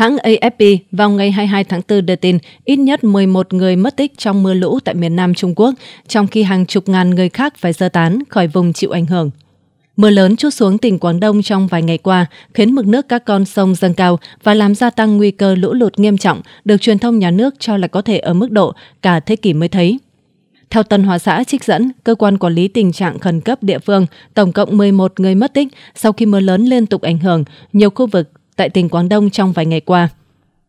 Hãng AFP vào ngày 22 tháng 4 đưa tin ít nhất 11 người mất tích trong mưa lũ tại miền Nam Trung Quốc, trong khi hàng chục ngàn người khác phải sơ tán khỏi vùng chịu ảnh hưởng. Mưa lớn chút xuống tỉnh Quảng Đông trong vài ngày qua khiến mực nước các con sông dâng cao và làm gia tăng nguy cơ lũ lụt nghiêm trọng được truyền thông nhà nước cho là có thể ở mức độ cả thế kỷ mới thấy. Theo Tân Hòa xã trích dẫn, cơ quan quản lý tình trạng khẩn cấp địa phương, tổng cộng 11 người mất tích sau khi mưa lớn liên tục ảnh hưởng, nhiều khu vực tại tỉnh Quảng Đông trong vài ngày qua.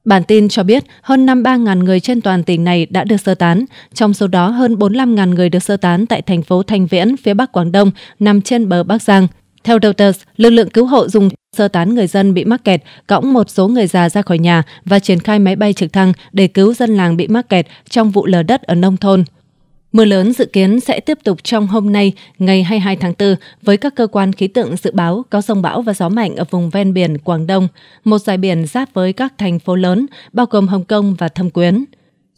Bản tin cho biết hơn 53.000 người trên toàn tỉnh này đã được sơ tán, trong số đó hơn 45.000 người được sơ tán tại thành phố Thanh Viễn, phía Bắc Quảng Đông, nằm trên bờ Bắc Giang. Theo Reuters, lực lượng cứu hộ dùng sơ tán người dân bị mắc kẹt, cõng một số người già ra khỏi nhà và triển khai máy bay trực thăng để cứu dân làng bị mắc kẹt trong vụ lở đất ở nông thôn. Mưa lớn dự kiến sẽ tiếp tục trong hôm nay, ngày 22 tháng 4, với các cơ quan khí tượng dự báo có sông bão và gió mạnh ở vùng ven biển Quảng Đông, một dài biển giáp với các thành phố lớn, bao gồm Hồng Kông và Thâm Quyến.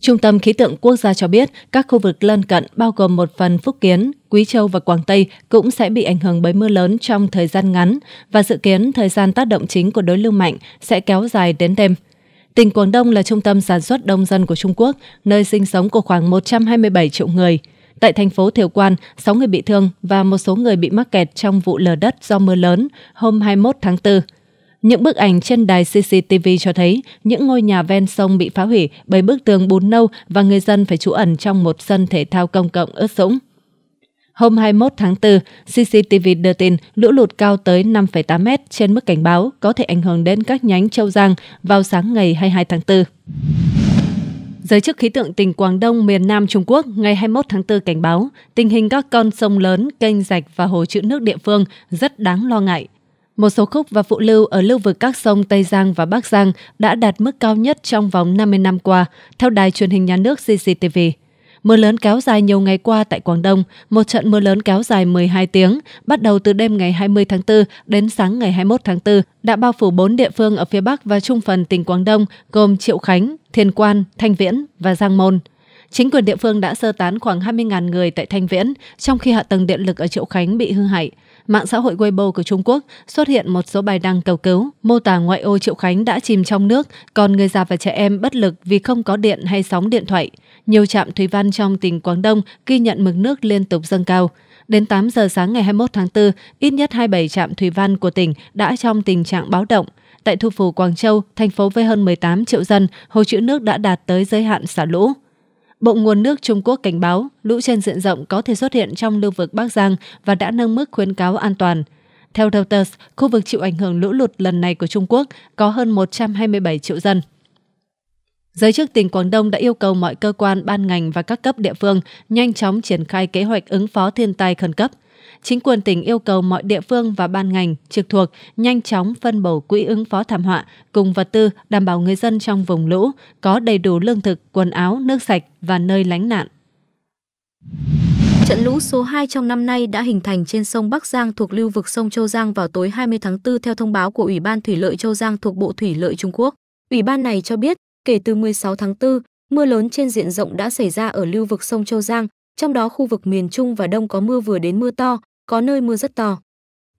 Trung tâm Khí tượng Quốc gia cho biết các khu vực lân cận bao gồm một phần Phúc Kiến, Quý Châu và Quảng Tây cũng sẽ bị ảnh hưởng bởi mưa lớn trong thời gian ngắn và dự kiến thời gian tác động chính của đối lưu mạnh sẽ kéo dài đến đêm. Tỉnh Quảng Đông là trung tâm sản xuất đông dân của Trung Quốc, nơi sinh sống của khoảng 127 triệu người. Tại thành phố Thiều Quan, 6 người bị thương và một số người bị mắc kẹt trong vụ lở đất do mưa lớn hôm 21 tháng 4. Những bức ảnh trên đài CCTV cho thấy những ngôi nhà ven sông bị phá hủy bởi bức tường bùn nâu và người dân phải trú ẩn trong một sân thể thao công cộng ướt sũng. Hôm 21 tháng 4, CCTV đưa tin lũ lụt cao tới 5,8 mét trên mức cảnh báo có thể ảnh hưởng đến các nhánh châu Giang vào sáng ngày 22 tháng 4. Giới chức khí tượng tỉnh Quảng Đông, miền Nam Trung Quốc ngày 21 tháng 4 cảnh báo tình hình các con sông lớn, kênh rạch và hồ trữ nước địa phương rất đáng lo ngại. Một số khúc và phụ lưu ở lưu vực các sông Tây Giang và Bắc Giang đã đạt mức cao nhất trong vòng 50 năm qua, theo đài truyền hình nhà nước CCTV. Mưa lớn kéo dài nhiều ngày qua tại Quảng Đông, một trận mưa lớn kéo dài 12 tiếng, bắt đầu từ đêm ngày 20 tháng 4 đến sáng ngày 21 tháng 4, đã bao phủ 4 địa phương ở phía Bắc và trung phần tỉnh Quảng Đông gồm Triệu Khánh, Thiên Quan, Thanh Viễn và Giang Môn. Chính quyền địa phương đã sơ tán khoảng 20.000 người tại Thanh Viễn, trong khi hạ tầng điện lực ở Triệu Khánh bị hư hại mạng xã hội Weibo của Trung Quốc xuất hiện một số bài đăng cầu cứu, mô tả ngoại ô Triệu Khánh đã chìm trong nước, còn người già và trẻ em bất lực vì không có điện hay sóng điện thoại. Nhiều trạm thủy văn trong tỉnh Quảng Đông ghi nhận mực nước liên tục dâng cao. Đến 8 giờ sáng ngày 21 tháng 4, ít nhất 27 trạm thủy văn của tỉnh đã trong tình trạng báo động. Tại thủ phủ Quảng Châu, thành phố với hơn 18 triệu dân, hồ trữ nước đã đạt tới giới hạn xả lũ. Bộ Nguồn nước Trung Quốc cảnh báo lũ trên diện rộng có thể xuất hiện trong lưu vực Bắc Giang và đã nâng mức khuyến cáo an toàn. Theo Reuters, khu vực chịu ảnh hưởng lũ lụt lần này của Trung Quốc có hơn 127 triệu dân. Giới chức tỉnh Quảng Đông đã yêu cầu mọi cơ quan, ban ngành và các cấp địa phương nhanh chóng triển khai kế hoạch ứng phó thiên tai khẩn cấp chính quyền tỉnh yêu cầu mọi địa phương và ban ngành trực thuộc nhanh chóng phân bổ quỹ ứng phó thảm họa cùng vật tư đảm bảo người dân trong vùng lũ có đầy đủ lương thực, quần áo, nước sạch và nơi lánh nạn. Trận lũ số 2 trong năm nay đã hình thành trên sông Bắc Giang thuộc lưu vực sông Châu Giang vào tối 20 tháng 4 theo thông báo của Ủy ban Thủy lợi Châu Giang thuộc Bộ Thủy lợi Trung Quốc. Ủy ban này cho biết, kể từ 16 tháng 4, mưa lớn trên diện rộng đã xảy ra ở lưu vực sông Châu Giang, trong đó khu vực miền Trung và Đông có mưa vừa đến mưa to, có nơi mưa rất to.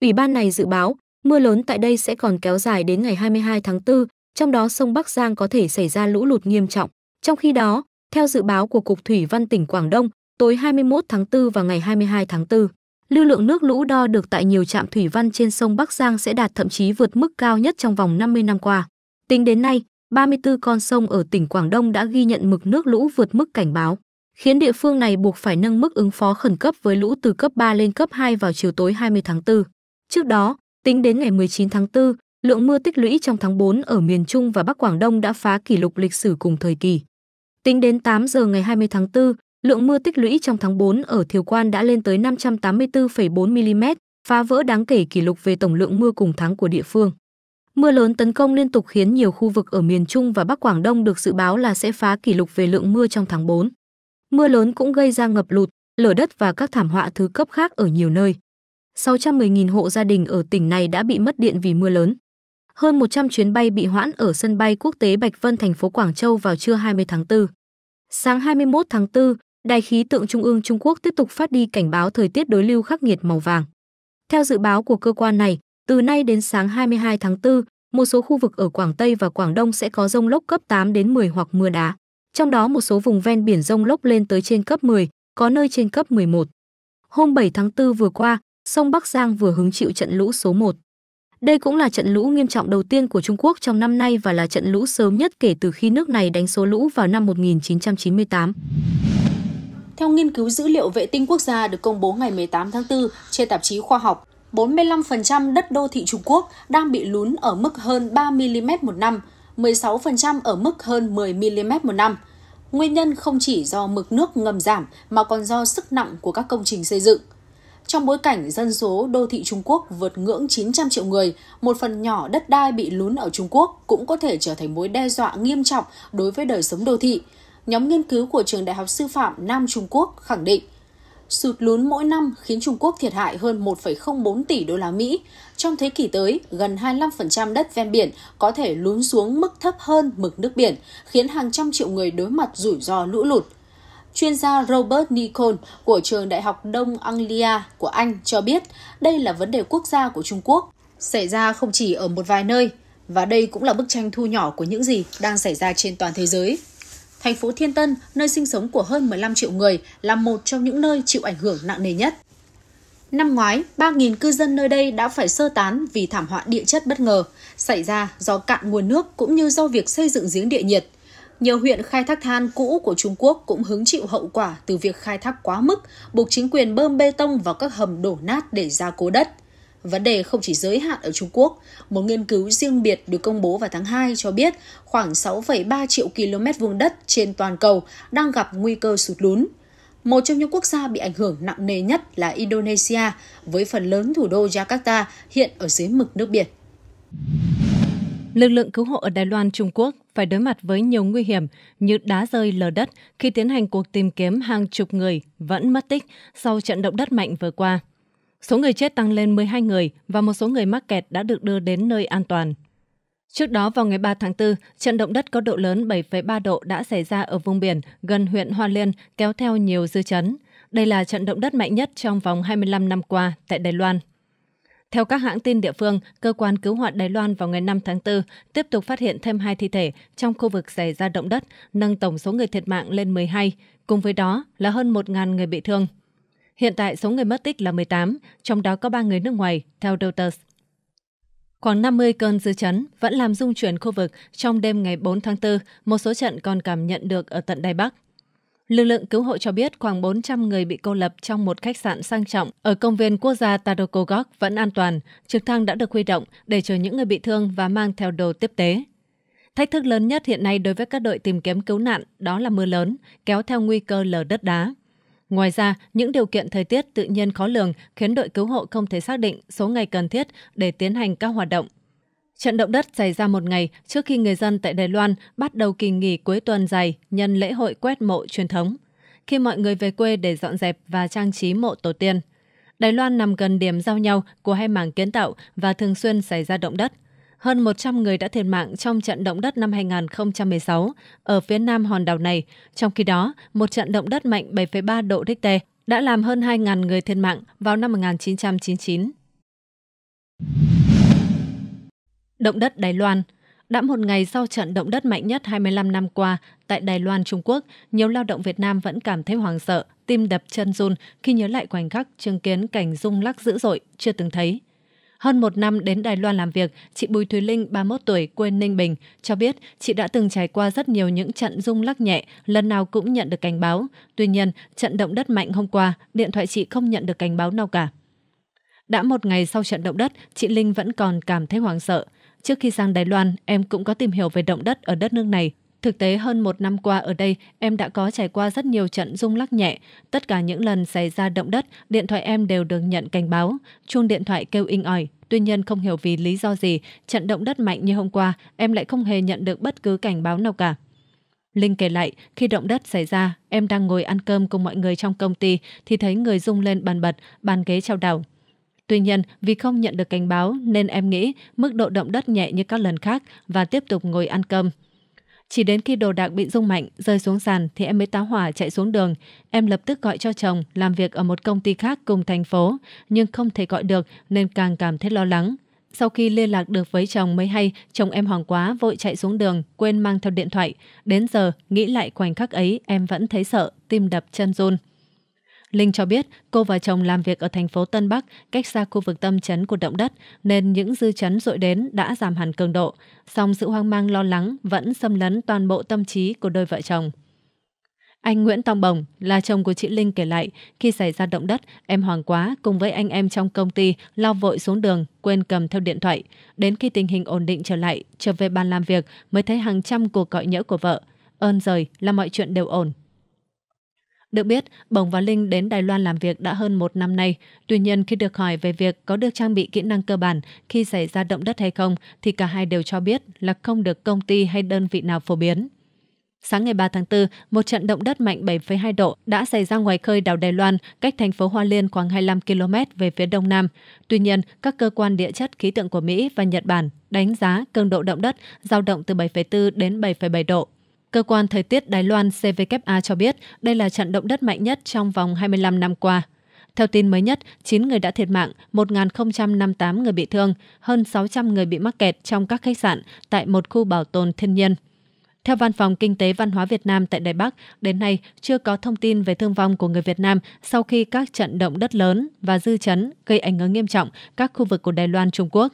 Ủy ban này dự báo, mưa lớn tại đây sẽ còn kéo dài đến ngày 22 tháng 4, trong đó sông Bắc Giang có thể xảy ra lũ lụt nghiêm trọng. Trong khi đó, theo dự báo của Cục Thủy văn tỉnh Quảng Đông, tối 21 tháng 4 và ngày 22 tháng 4, lưu lượng nước lũ đo được tại nhiều trạm thủy văn trên sông Bắc Giang sẽ đạt thậm chí vượt mức cao nhất trong vòng 50 năm qua. Tính đến nay, 34 con sông ở tỉnh Quảng Đông đã ghi nhận mực nước lũ vượt mức cảnh báo khiến địa phương này buộc phải nâng mức ứng phó khẩn cấp với lũ từ cấp 3 lên cấp 2 vào chiều tối 20 tháng 4. Trước đó, tính đến ngày 19 tháng 4, lượng mưa tích lũy trong tháng 4 ở miền Trung và Bắc Quảng Đông đã phá kỷ lục lịch sử cùng thời kỳ. Tính đến 8 giờ ngày 20 tháng 4, lượng mưa tích lũy trong tháng 4 ở Thiều Quan đã lên tới 584,4 mm, phá vỡ đáng kể kỷ lục về tổng lượng mưa cùng tháng của địa phương. Mưa lớn tấn công liên tục khiến nhiều khu vực ở miền Trung và Bắc Quảng Đông được dự báo là sẽ phá kỷ lục về lượng mưa trong tháng 4 mưa lớn cũng gây ra ngập lụt, lở đất và các thảm họa thứ cấp khác ở nhiều nơi. 610.000 hộ gia đình ở tỉnh này đã bị mất điện vì mưa lớn. Hơn 100 chuyến bay bị hoãn ở sân bay quốc tế Bạch Vân thành phố Quảng Châu vào trưa 20 tháng 4. Sáng 21 tháng 4, Đài khí tượng Trung ương Trung Quốc tiếp tục phát đi cảnh báo thời tiết đối lưu khắc nghiệt màu vàng. Theo dự báo của cơ quan này, từ nay đến sáng 22 tháng 4, một số khu vực ở Quảng Tây và Quảng Đông sẽ có rông lốc cấp 8 đến 10 hoặc mưa đá trong đó một số vùng ven biển rông lốc lên tới trên cấp 10, có nơi trên cấp 11. Hôm 7 tháng 4 vừa qua, sông Bắc Giang vừa hứng chịu trận lũ số 1. Đây cũng là trận lũ nghiêm trọng đầu tiên của Trung Quốc trong năm nay và là trận lũ sớm nhất kể từ khi nước này đánh số lũ vào năm 1998. Theo nghiên cứu dữ liệu vệ tinh quốc gia được công bố ngày 18 tháng 4 trên tạp chí Khoa học, 45% đất đô thị Trung Quốc đang bị lún ở mức hơn 3 mm một năm – 16% ở mức hơn 10 mm một năm. Nguyên nhân không chỉ do mực nước ngầm giảm mà còn do sức nặng của các công trình xây dựng. Trong bối cảnh dân số đô thị Trung Quốc vượt ngưỡng 900 triệu người, một phần nhỏ đất đai bị lún ở Trung Quốc cũng có thể trở thành mối đe dọa nghiêm trọng đối với đời sống đô thị. Nhóm nghiên cứu của Trường Đại học Sư phạm Nam Trung Quốc khẳng định sụt lún mỗi năm khiến Trung Quốc thiệt hại hơn 1,04 tỷ đô la Mỹ. Trong thế kỷ tới, gần 25% đất ven biển có thể lún xuống mức thấp hơn mực nước biển, khiến hàng trăm triệu người đối mặt rủi ro lũ lụt. Chuyên gia Robert Nicol của trường Đại học Đông Anglia của Anh cho biết đây là vấn đề quốc gia của Trung Quốc, xảy ra không chỉ ở một vài nơi, và đây cũng là bức tranh thu nhỏ của những gì đang xảy ra trên toàn thế giới thành phố Thiên Tân, nơi sinh sống của hơn 15 triệu người, là một trong những nơi chịu ảnh hưởng nặng nề nhất. Năm ngoái, 3.000 cư dân nơi đây đã phải sơ tán vì thảm họa địa chất bất ngờ, xảy ra do cạn nguồn nước cũng như do việc xây dựng giếng địa nhiệt. Nhiều huyện khai thác than cũ của Trung Quốc cũng hứng chịu hậu quả từ việc khai thác quá mức, buộc chính quyền bơm bê tông vào các hầm đổ nát để gia cố đất – Vấn đề không chỉ giới hạn ở Trung Quốc. Một nghiên cứu riêng biệt được công bố vào tháng 2 cho biết khoảng 6,3 triệu km vuông đất trên toàn cầu đang gặp nguy cơ sụt lún. Một trong những quốc gia bị ảnh hưởng nặng nề nhất là Indonesia, với phần lớn thủ đô Jakarta hiện ở dưới mực nước biển. Lực lượng cứu hộ ở Đài Loan, Trung Quốc phải đối mặt với nhiều nguy hiểm như đá rơi lở đất khi tiến hành cuộc tìm kiếm hàng chục người vẫn mất tích sau trận động đất mạnh vừa qua. Số người chết tăng lên 12 người và một số người mắc kẹt đã được đưa đến nơi an toàn. Trước đó vào ngày 3 tháng 4, trận động đất có độ lớn 7,3 độ đã xảy ra ở vùng biển gần huyện Hoa Liên, kéo theo nhiều dư chấn. Đây là trận động đất mạnh nhất trong vòng 25 năm qua tại Đài Loan. Theo các hãng tin địa phương, cơ quan cứu hỏa Đài Loan vào ngày 5 tháng 4 tiếp tục phát hiện thêm hai thi thể trong khu vực xảy ra động đất, nâng tổng số người thiệt mạng lên 12, cùng với đó là hơn 1.000 người bị thương. Hiện tại số người mất tích là 18, trong đó có 3 người nước ngoài, theo Reuters. Khoảng 50 cơn dư chấn vẫn làm rung chuyển khu vực trong đêm ngày 4 tháng 4, một số trận còn cảm nhận được ở tận Đài Bắc. Lực lượng cứu hộ cho biết khoảng 400 người bị cô lập trong một khách sạn sang trọng ở công viên quốc gia Tadokogok vẫn an toàn. Trực thăng đã được huy động để chờ những người bị thương và mang theo đồ tiếp tế. Thách thức lớn nhất hiện nay đối với các đội tìm kiếm cứu nạn đó là mưa lớn, kéo theo nguy cơ lở đất đá. Ngoài ra, những điều kiện thời tiết tự nhiên khó lường khiến đội cứu hộ không thể xác định số ngày cần thiết để tiến hành các hoạt động. Trận động đất xảy ra một ngày trước khi người dân tại Đài Loan bắt đầu kỳ nghỉ cuối tuần dài nhân lễ hội quét mộ truyền thống, khi mọi người về quê để dọn dẹp và trang trí mộ tổ tiên. Đài Loan nằm gần điểm giao nhau của hai mảng kiến tạo và thường xuyên xảy ra động đất – hơn 100 người đã thiệt mạng trong trận động đất năm 2016 ở phía nam hòn đảo này, trong khi đó, một trận động đất mạnh 7,3 độ Richter đã làm hơn 2.000 người thiệt mạng vào năm 1999. Động đất Đài Loan đã một ngày sau trận động đất mạnh nhất 25 năm qua tại Đài Loan, Trung Quốc, nhiều lao động Việt Nam vẫn cảm thấy hoang sợ, tim đập chân run khi nhớ lại khoảnh khắc chứng kiến cảnh rung lắc dữ dội chưa từng thấy. Hơn một năm đến Đài Loan làm việc, chị Bùi Thúy Linh, 31 tuổi, quê Ninh Bình, cho biết chị đã từng trải qua rất nhiều những trận rung lắc nhẹ, lần nào cũng nhận được cảnh báo. Tuy nhiên, trận động đất mạnh hôm qua, điện thoại chị không nhận được cảnh báo nào cả. Đã một ngày sau trận động đất, chị Linh vẫn còn cảm thấy hoảng sợ. Trước khi sang Đài Loan, em cũng có tìm hiểu về động đất ở đất nước này Thực tế hơn một năm qua ở đây, em đã có trải qua rất nhiều trận rung lắc nhẹ. Tất cả những lần xảy ra động đất, điện thoại em đều được nhận cảnh báo. Chuông điện thoại kêu inh ỏi. Tuy nhiên không hiểu vì lý do gì, trận động đất mạnh như hôm qua, em lại không hề nhận được bất cứ cảnh báo nào cả. Linh kể lại, khi động đất xảy ra, em đang ngồi ăn cơm cùng mọi người trong công ty thì thấy người rung lên bàn bật, bàn ghế trao đảo. Tuy nhiên, vì không nhận được cảnh báo nên em nghĩ mức độ động đất nhẹ như các lần khác và tiếp tục ngồi ăn cơm. Chỉ đến khi đồ đạc bị rung mạnh, rơi xuống sàn thì em mới tá hỏa chạy xuống đường. Em lập tức gọi cho chồng làm việc ở một công ty khác cùng thành phố, nhưng không thể gọi được nên càng cảm thấy lo lắng. Sau khi liên lạc được với chồng mới hay, chồng em hoảng quá vội chạy xuống đường, quên mang theo điện thoại. Đến giờ, nghĩ lại khoảnh khắc ấy, em vẫn thấy sợ, tim đập chân run. Linh cho biết cô và chồng làm việc ở thành phố Tân Bắc, cách xa khu vực tâm chấn của động đất, nên những dư chấn dội đến đã giảm hẳn cường độ. Song sự hoang mang lo lắng vẫn xâm lấn toàn bộ tâm trí của đôi vợ chồng. Anh Nguyễn Tòng Bồng là chồng của chị Linh kể lại, khi xảy ra động đất, em hoảng quá cùng với anh em trong công ty lao vội xuống đường, quên cầm theo điện thoại. Đến khi tình hình ổn định trở lại, trở về bàn làm việc mới thấy hàng trăm cuộc gọi nhỡ của vợ. Ơn rời là mọi chuyện đều ổn, được biết, Bồng và Linh đến Đài Loan làm việc đã hơn một năm nay. Tuy nhiên, khi được hỏi về việc có được trang bị kỹ năng cơ bản khi xảy ra động đất hay không, thì cả hai đều cho biết là không được công ty hay đơn vị nào phổ biến. Sáng ngày 3 tháng 4, một trận động đất mạnh 7,2 độ đã xảy ra ngoài khơi đảo Đài Loan, cách thành phố Hoa Liên khoảng 25 km về phía đông nam. Tuy nhiên, các cơ quan địa chất khí tượng của Mỹ và Nhật Bản đánh giá cường độ động đất dao động từ 7,4 đến 7,7 độ. Cơ quan Thời tiết Đài Loan CVKA cho biết đây là trận động đất mạnh nhất trong vòng 25 năm qua. Theo tin mới nhất, 9 người đã thiệt mạng, 1.058 người bị thương, hơn 600 người bị mắc kẹt trong các khách sạn tại một khu bảo tồn thiên nhiên. Theo Văn phòng Kinh tế Văn hóa Việt Nam tại Đài Bắc, đến nay chưa có thông tin về thương vong của người Việt Nam sau khi các trận động đất lớn và dư chấn gây ảnh hưởng nghiêm trọng các khu vực của Đài Loan Trung Quốc.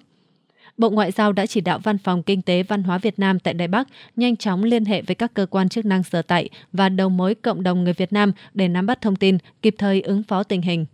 Bộ Ngoại giao đã chỉ đạo Văn phòng Kinh tế Văn hóa Việt Nam tại Đài Bắc nhanh chóng liên hệ với các cơ quan chức năng sở tại và đầu mối cộng đồng người Việt Nam để nắm bắt thông tin, kịp thời ứng phó tình hình.